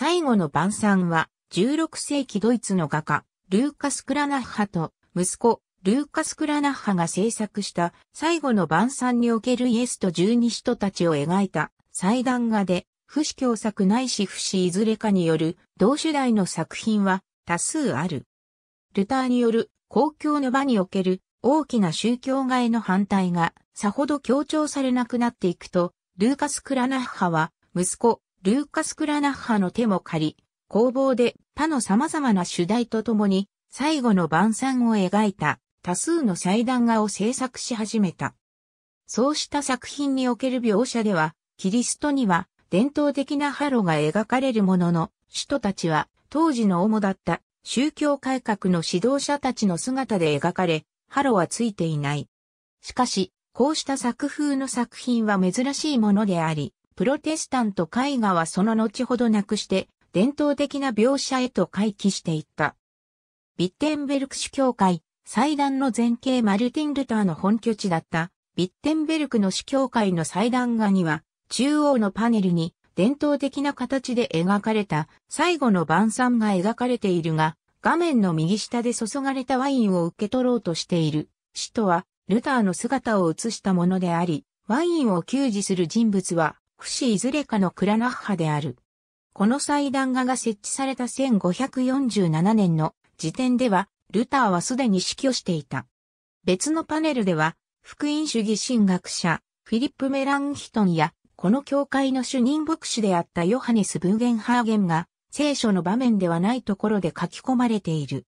最後の晩餐は、16世紀ドイツの画家、ルーカス・クラナッハと、息子、ルーカス・クラナッハが制作した最後の晩餐におけるイエスと十二使徒たちを描いた祭壇画で、不死教作ないし不死いずれかによる同種代の作品は多数ある。ルターによる公共の場における大きな宗教画への反対がさほど強調されなくなっていくと、ルーカス・クラナッハは息子ルーカス・クラナッハの手も借り、工房で他の様々な主題とともに最後の晩餐を描いた多数の祭壇画を制作し始めた。そうした作品における描写では、キリストには伝統的なハロが描かれるものの、使徒たちは当時の主だった宗教改革の指導者たちの姿で描かれ、ハロはついていない。しかし、こうした作風の作品は珍しいものであり、プロテスタント絵画はその後ほどなくして、伝統的な描写へと回帰していった。ビッテンベルク主教会、祭壇の前景マルティン・ルターの本拠地だった、ビッテンベルクの主教会の祭壇画には、中央のパネルに伝統的な形で描かれた最後の晩餐が描かれているが、画面の右下で注がれたワインを受け取ろうとしている。使徒は、ルターの姿を映したものであり、ワインを給仕する人物は、不死いずれかのクラナッハである。この祭壇画が設置された1547年の時点では、ルターはすでに死去していた。別のパネルでは、福音主義神学者、フィリップ・メランヒトンや、この教会の主任牧師であったヨハネス・ブーゲンハーゲンが、聖書の場面ではないところで書き込まれている。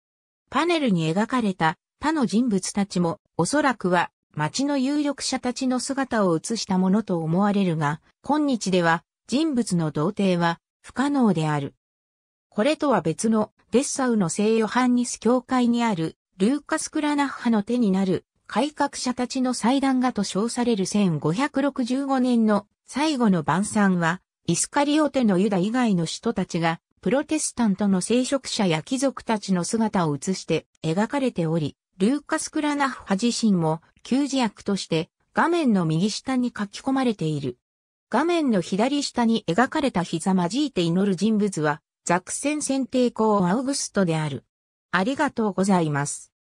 パネルに描かれた他の人物たちも、おそらくは町の有力者たちの姿を映したものと思われるが、今日では人物の同定は不可能である。これとは別のデッサウの聖ヨハンニス教会にあるルーカス・クラナッハの手になる改革者たちの祭壇画と称される1565年の最後の晩餐はイスカリオテのユダ以外の徒たちがプロテスタントの聖職者や貴族たちの姿を映して描かれており、ルーカス・クラナッハ自身も給仕役として画面の右下に書き込まれている。画面の左下に描かれたひざまじいて祈る人物は、ザクセン選定校アウグストである。ありがとうございます。